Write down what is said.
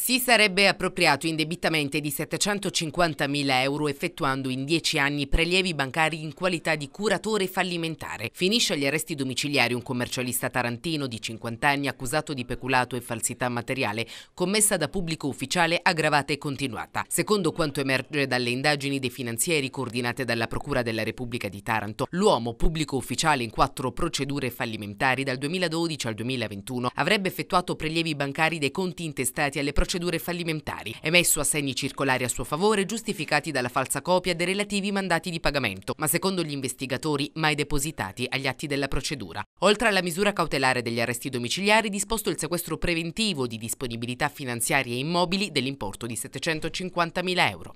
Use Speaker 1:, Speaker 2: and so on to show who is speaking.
Speaker 1: Si sarebbe appropriato indebitamente di 750.000 euro effettuando in 10 anni prelievi bancari in qualità di curatore fallimentare. Finisce agli arresti domiciliari un commercialista tarantino di 50 anni accusato di peculato e falsità materiale commessa da pubblico ufficiale aggravata e continuata. Secondo quanto emerge dalle indagini dei finanzieri coordinate dalla Procura della Repubblica di Taranto, l'uomo pubblico ufficiale in quattro procedure fallimentari dal 2012 al 2021 avrebbe effettuato prelievi bancari dei conti intestati alle procedure procedure fallimentari, emesso assegni circolari a suo favore giustificati dalla falsa copia dei relativi mandati di pagamento, ma secondo gli investigatori mai depositati agli atti della procedura. Oltre alla misura cautelare degli arresti domiciliari, disposto il sequestro preventivo di disponibilità finanziarie e immobili dell'importo di 750.000 euro.